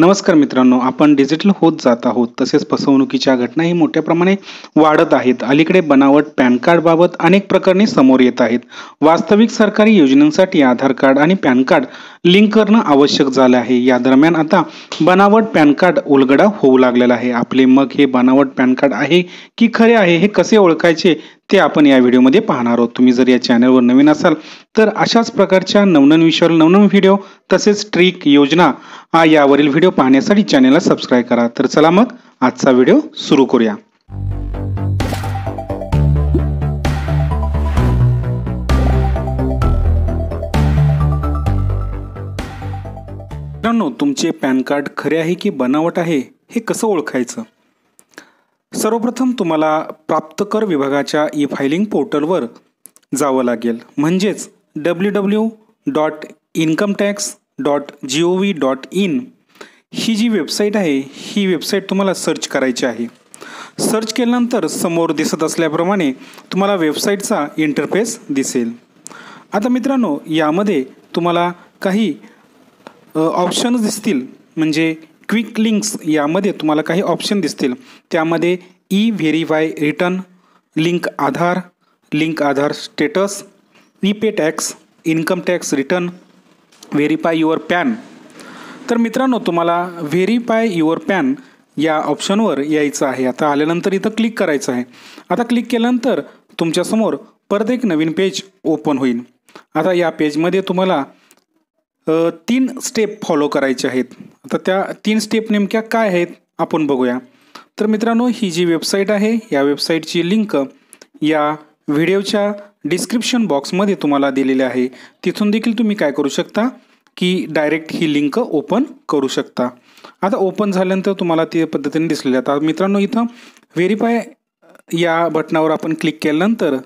नमस्कार मित्रांनो आपण डिजिटल होत जात आहोत तसेच फसवणुकीच्या घटनाही मोठ्या प्रमाणे वाढत आहेत अलीकडे बनावट पॅन कार्डबाबत अनेक प्रकरणे समोर येत आहेत वास्तविक सरकारी योजनांसाठी आधार कार्ड आणि पॅन कार्ड लिंक करणं आवश्यक झालं आहे या दरम्यान आता बनावट पॅन कार्ड उलगडा होऊ लागलेला आहे आपले मग हे बनावट पॅन कार्ड आहे की खरे आहे हे कसे ओळखायचे ते आपण या व्हिडिओमध्ये पाहणार आहोत तुम्ही जर या चॅनलवर नवीन असाल तर अशाच प्रकारच्या नवनवीन विषयावर नवनवीन व्हिडिओ तसेच ट्रिक योजना हा यावरील व्हिडिओ पाहण्यासाठी चॅनलला सबस्क्राईब करा तर चला मग आजचा व्हिडिओ सुरू करूया मित्रांनो तुमचे पॅन कार्ड खरे आहे की बनावट आहे हे कसं ओळखायचं सर्वप्रथम तुम्हाला प्राप्त कर विभागाच्या ई फायलिंग पोर्टलवर जावं लागेल म्हणजेच W W dot income tax dot G O V dot in ही जी वेबसाईट आहे ही वेबसाईट तुम्हाला सर्च करायची आहे सर्च केल्यानंतर समोर दिसत असल्याप्रमाणे तुम्हाला वेबसाईटचा इंटरफेस दिसेल आता मित्रांनो यामध्ये तुम्हाला काही ऑप्शन्स दिसतील म्हणजे क्विक लिंक्स यामध्ये तुम्हाला काही ऑप्शन दिसतील त्यामध्ये E verify return link Aadhaar link Aadhaar status E pay tax income tax return verify your pan तर मित्रांनो तुम्हाला व्हेरीफाय युअर पॅन या ऑप्शनवर यायचं आहे आता आल्यानंतर इथं क्लिक करायचं आहे आता क्लिक केल्यानंतर तुमच्यासमोर परत एक नवीन पेज ओपन होईल आता या पेजमध्ये तुम्हाला तीन स्टेप फॉलो करायचे आहेत आता त्या तीन स्टेप नेमक्या काय आहेत आपण बघूया तर मित्रांनो ही जी वेबसाईट आहे या वेबसाईटची लिंक या व्हिडिओच्या डिस्क्रिप्शन बॉक्समध्ये तुम्हाला दिलेली आहे तिथून देखील तुम्ही काय करू शकता की डायरेक्ट ही लिंक ओपन करू शकता आता ओपन झाल्यानंतर तुम्हाला ते पद्धतीने दिसलेलं आता मित्रांनो इथं व्हेरीफाय या बटनावर आपण क्लिक केल्यानंतर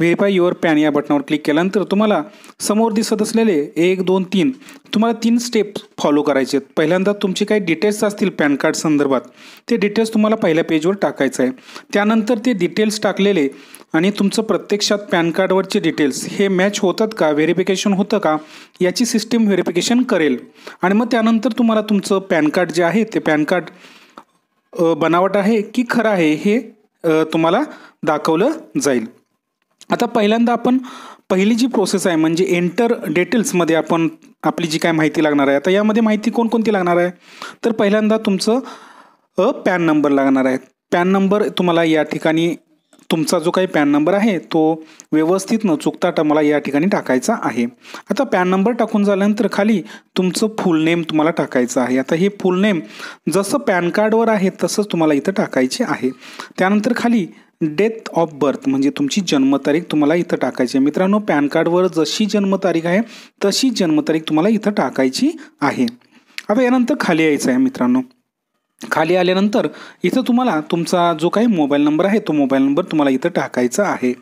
व्हेरीफाय युअर पॅन या बटनावर क्लिक केल्यानंतर तुम्हाला समोर दिसत असलेले एक दोन तीन तुम्हाला तीन स्टेप फॉलो करायचे आहेत पहिल्यांदा तुमचे काही डिटेल्स असतील पॅन कार्ड संदर्भात ते डिटेल्स तुम्हाला पहिल्या पेजवर टाकायचं आहे त्यानंतर ते डिटेल्स टाकलेले आणि तुमचं प्रत्यक्षात पॅन कार्डवरचे डिटेल्स हे मॅच होतात का व्हेरिफिकेशन होतं का याची सिस्टीम व्हेरिफिकेशन करेल आणि मग त्यानंतर तुम्हाला तुमचं पॅन कार्ड जे आहे ते पॅन कार्ड बनावट आहे की खरं आहे हे तुम्हाला दाखवलं जाईल आता पहिल्यांदा आपण पहिली जी प्रोसेस आहे म्हणजे एंटर डिटेल्समध्ये आपण आपली जी काय माहिती लागणार आहे आता यामध्ये माहिती कोणकोणती लागणार आहे तर पहिल्यांदा तुमचं अ पॅन नंबर लागणार आहे पॅन नंबर तुम्हाला या ठिकाणी तुमचा जो काही पॅन नंबर आहे तो व्यवस्थित न चुकता तुम्हाला मला या ठिकाणी टाकायचा आहे आता पॅन नंबर टाकून झाल्यानंतर खाली तुमचं फुल नेम तुम्हाला टाकायचं आहे आता हे फुल नेम जसं पॅन कार्डवर आहे तसंच तुम्हाला इथं टाकायचे आहे त्यानंतर खाली डेथ ऑफ बर्थ म्हणजे तुमची जन्मतारीख तुम्हाला इथं टाकायची आहे मित्रांनो पॅन कार्डवर जशी जन्मतारीख आहे तशी जन्मतारीख तुम्हाला इथं टाकायची आहे आता यानंतर खाली यायचं आहे मित्रांनो खाली आल्यानंतर इथं तुम्हाला तुमचा जो काही मोबाईल नंबर आहे तो मोबाईल नंबर तुम्हाला इथं टाकायचा आहे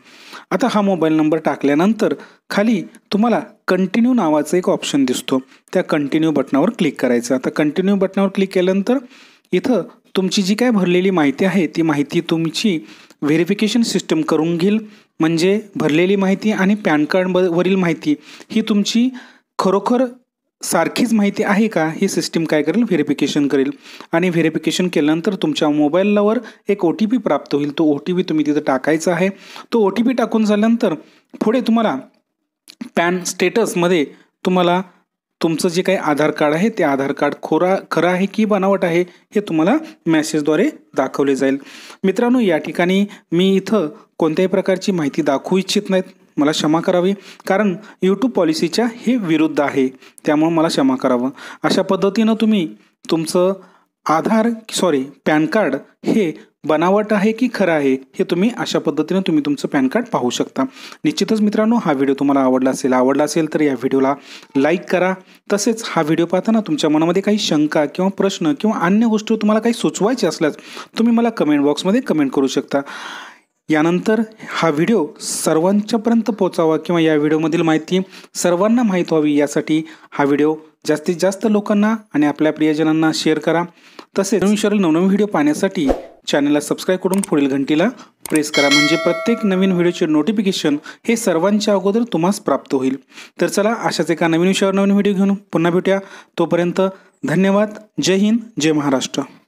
आता हा मोबाईल नंबर टाकल्यानंतर खाली तुम्हाला कंटिन्यू नावाचं एक ऑप्शन दिसतो त्या कंटिन्यू बटनावर क्लिक करायचं आता कंटिन्यू बटनावर क्लिक केल्यानंतर इथं तुमची जी काय भरलेली माहिती आहे ती माहिती तुमची व्हेरिफिकेशन सिस्टम करून घेईल म्हणजे भरलेली माहिती आणि पॅन कार्डवरील माहिती ही तुमची खरोखर सारखीच माहिती आहे का ही सिस्टीम काय करेल व्हेरिफिकेशन करेल आणि व्हेरिफिकेशन केल्यानंतर तुमच्या मोबाईलवर एक ओ टी पी प्राप्त होईल तो ओ टी पी तुम्ही तिथं टाकायचा आहे तो ओ टी पी टाकून झाल्यानंतर पुढे तुम्हाला पॅन स्टेटसमध्ये तुम्हाला तुमचं जे काही आधार कार्ड आहे ते आधार कार्ड खोरा खरं आहे की बनावट आहे हे तुम्हाला मॅसेजद्वारे दाखवले जाईल मित्रांनो या ठिकाणी मी इथं कोणत्याही प्रकारची माहिती दाखवू इच्छित नाहीत मला क्षमा करावी कारण यूट्यूब पॉलिसीच्या हे विरुद्ध आहे त्यामुळं मला क्षमा करावं अशा पद्धतीनं तुम्ही तुमचं आधार सॉरी पॅन कार्ड हे बनावट आहे की खरं आहे हे तुम्ही अशा पद्धतीने तुम्ही तुमचं पॅन कार्ड पाहू शकता निश्चितच मित्रांनो हा व्हिडिओ तुम्हाला आवडला असेल आवडला असेल तर या व्हिडिओला लाईक करा तसेच हा व्हिडिओ पाहताना तुमच्या मनामध्ये काही शंका किंवा प्रश्न किंवा अन्य गोष्टी तुम्हाला काही सुचवायची असल्यास तुम्ही मला कमेंट बॉक्समध्ये कमेंट करू शकता यानंतर हा व्हिडिओ सर्वांच्यापर्यंत पोचावा किंवा या व्हिडिओमधील माहिती सर्वांना माहीत व्हावी यासाठी हा व्हिडिओ जास्तीत जास्त लोकांना आणि आपल्या प्रियजनांना शेअर करा तसेच नवीन नवनवीन व्हिडिओ पाहण्यासाठी चॅनलला सबस्क्राईब करून पुढील घंटीला प्रेस करा म्हणजे प्रत्येक नवीन व्हिडिओचे नोटिफिकेशन हे सर्वांच्या अगोदर तुम्हास प्राप्त होईल तर चला अशाच एका नवीन विषयावर नवीन व्हिडिओ घेऊन पुन्हा भेटूया तोपर्यंत धन्यवाद जय हिंद जय महाराष्ट्र